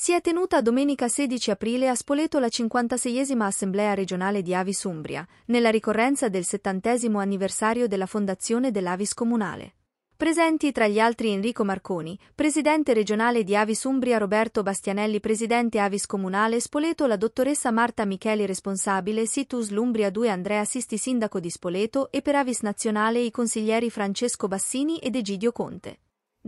Si è tenuta domenica 16 aprile a Spoleto la 56esima Assemblea regionale di Avis Umbria, nella ricorrenza del 70 anniversario della fondazione dell'Avis Comunale. Presenti tra gli altri Enrico Marconi, presidente regionale di Avis Umbria, Roberto Bastianelli, presidente Avis Comunale Spoleto, la dottoressa Marta Micheli, responsabile Situs Lumbria 2, Andrea Sisti, sindaco di Spoleto, e per Avis Nazionale i consiglieri Francesco Bassini ed Egidio Conte.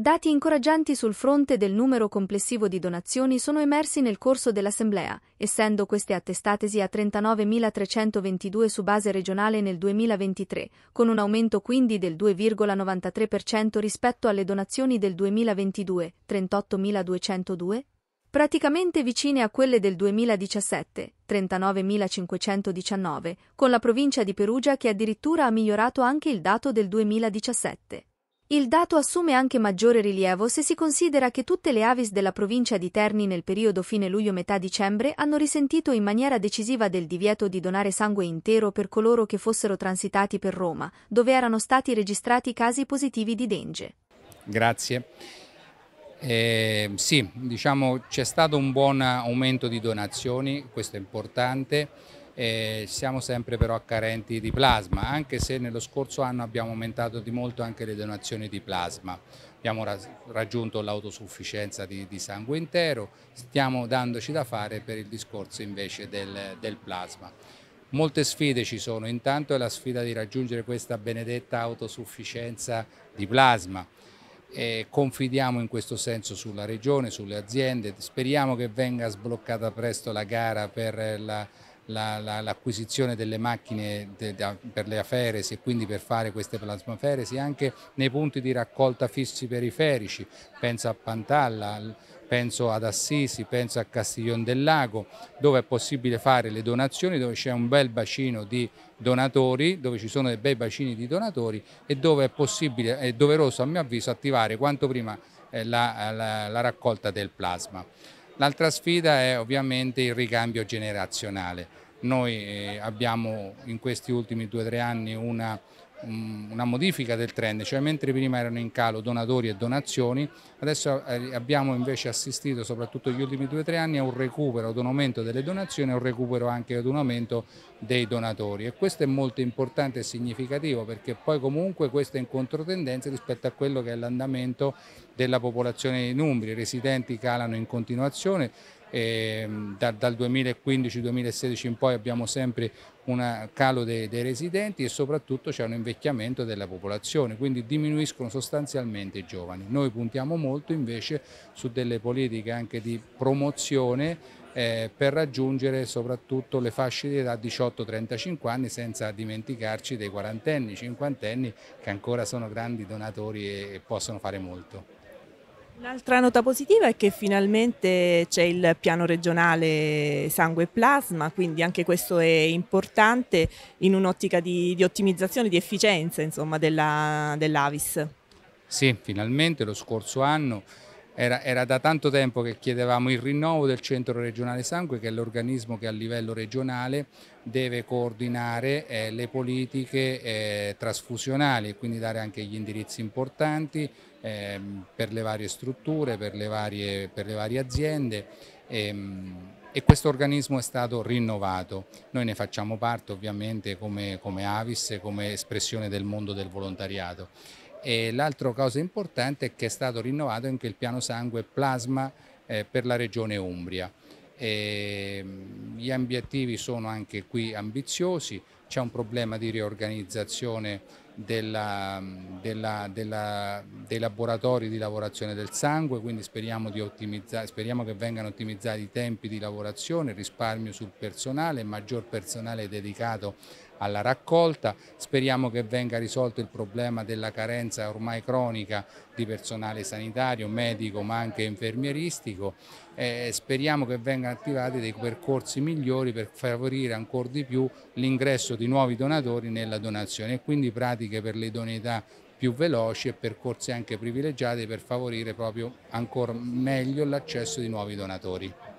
Dati incoraggianti sul fronte del numero complessivo di donazioni sono emersi nel corso dell'Assemblea, essendo queste attestatesi a 39.322 su base regionale nel 2023, con un aumento quindi del 2,93% rispetto alle donazioni del 2022, 38.202, praticamente vicine a quelle del 2017, 39.519, con la provincia di Perugia che addirittura ha migliorato anche il dato del 2017. Il dato assume anche maggiore rilievo se si considera che tutte le avis della provincia di Terni nel periodo fine luglio-metà dicembre hanno risentito in maniera decisiva del divieto di donare sangue intero per coloro che fossero transitati per Roma, dove erano stati registrati casi positivi di dengue. Grazie. Eh, sì, diciamo c'è stato un buon aumento di donazioni, questo è importante eh, siamo sempre però carenti di plasma, anche se nello scorso anno abbiamo aumentato di molto anche le donazioni di plasma. Abbiamo raggiunto l'autosufficienza di, di, sangue intero, stiamo dandoci da fare per il discorso invece del, del plasma. Molte sfide ci sono, intanto è la sfida di raggiungere questa benedetta autosufficienza di plasma. E confidiamo in questo senso sulla regione, sulle aziende, speriamo che venga sbloccata presto la gara per la l'acquisizione la, la, delle macchine de, de, per le aferesi e quindi per fare queste plasmaferesi anche nei punti di raccolta fissi periferici, penso a Pantalla, penso ad Assisi, penso a Castiglione del Lago, dove è possibile fare le donazioni, dove c'è un bel bacino di donatori, dove ci sono dei bei bacini di donatori e dove è possibile, è doveroso a mio avviso attivare quanto prima eh, la, la raccolta del plasma. L'altra sfida è ovviamente il ricambio generazionale. Noi eh, abbiamo in questi ultimi due o tre anni una una modifica del trend, cioè mentre prima erano in calo donatori e donazioni, adesso eh, abbiamo invece assistito soprattutto negli ultimi 2-3 anni a un recupero, ad un aumento delle donazioni e un recupero anche ad un aumento dei donatori e questo è molto importante e significativo perché poi comunque questo è in controtendenza rispetto a quello che è l'andamento della popolazione in Umbria, i residenti calano in continuazione, eh, da, dal 2015-2016 in poi abbiamo sempre un calo dei, dei residenti e soprattutto c'è un invecchiamento della popolazione, quindi diminuiscono sostanzialmente i giovani. Noi puntiamo molto invece su delle politiche anche di promozione eh, per raggiungere soprattutto le fasce di età 18-35 anni senza dimenticarci dei quarantenni, cinquantenni che ancora sono grandi donatori e, e possono fare molto. Un'altra nota positiva è che finalmente c'è il piano regionale sangue e plasma, quindi anche questo è importante in un'ottica di, di, ottimizzazione, di efficienza dell'Avis. sì, finalmente lo scorso anno era, era, da tanto tempo che chiedevamo il rinnovo del centro regionale sangue che è l'organismo che a livello regionale deve coordinare eh, le politiche eh, trasfusionali e quindi dare anche gli indirizzi importanti eh, per le varie strutture, per le varie, per le varie aziende ehm, e questo organismo è stato rinnovato. Noi ne facciamo parte ovviamente come, come Avis, come espressione del mondo del volontariato e l'altra cosa importante è che è stato rinnovato anche il piano sangue plasma eh, per la regione Umbria. E ehm, gli obiettivi sono anche qui ambiziosi, c'è un problema di riorganizzazione della, della, della, dei laboratori di lavorazione del sangue, quindi speriamo, speriamo, che vengano ottimizzati i tempi di lavorazione, risparmio sul personale, maggior personale dedicato alla raccolta, speriamo che venga risolto il problema della carenza ormai cronica di personale sanitario, medico ma anche infermieristico, eh, speriamo che vengano attivati dei percorsi migliori per favorire ancora di più l'ingresso di nuovi donatori nella donazione e quindi pratiche per le doneità più veloci e percorsi anche privilegiati per favorire proprio ancora meglio l'accesso di nuovi donatori.